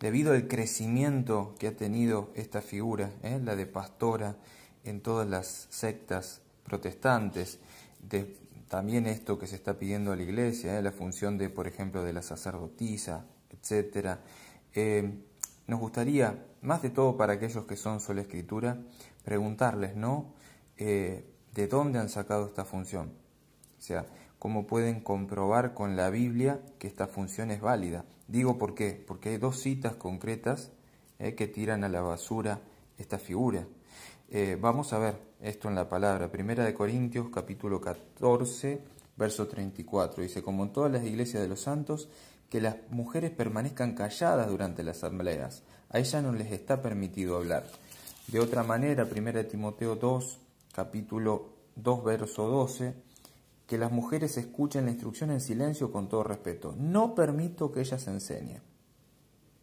debido al crecimiento que ha tenido esta figura, ¿eh? la de pastora en todas las sectas protestantes, de, también esto que se está pidiendo a la iglesia, ¿eh? la función de, por ejemplo, de la sacerdotisa, etc. Eh, nos gustaría, más de todo para aquellos que son sola escritura, preguntarles, ¿no? ¿De dónde han sacado esta función? O sea, cómo pueden comprobar con la Biblia que esta función es válida. Digo por qué, porque hay dos citas concretas eh, que tiran a la basura esta figura. Eh, vamos a ver esto en la palabra. Primera de Corintios capítulo 14, verso 34. Dice, como en todas las iglesias de los santos, que las mujeres permanezcan calladas durante las asambleas. A ellas no les está permitido hablar. De otra manera, Primera de Timoteo 2, capítulo 2, verso 12 que las mujeres escuchen la instrucción en silencio con todo respeto. No permito que ellas enseñen.